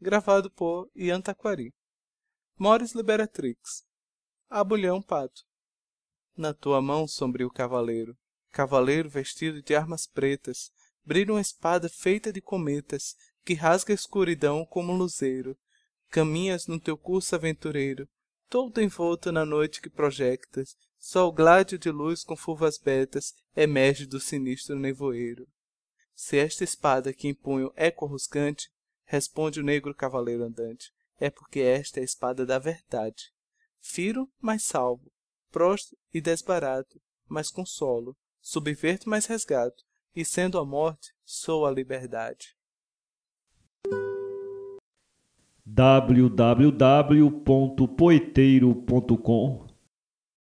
gravado por Ian Taquari. Mores Liberatrix. Abulhão Pato. Na tua mão, sombrio cavaleiro, cavaleiro vestido de armas pretas, brilha uma espada feita de cometas, que rasga a escuridão como um luzeiro. Caminhas no teu curso aventureiro, todo envolto na noite que projectas, só o gládio de luz com fulvas betas emerge do sinistro nevoeiro. Se esta espada que empunho eco é ruscante Responde o negro cavaleiro andante. É porque esta é a espada da verdade. Firo, mas salvo. Prosto e desbarato, mas consolo. Subverto, mas resgato. E sendo a morte, sou a liberdade. www.poeteiro.com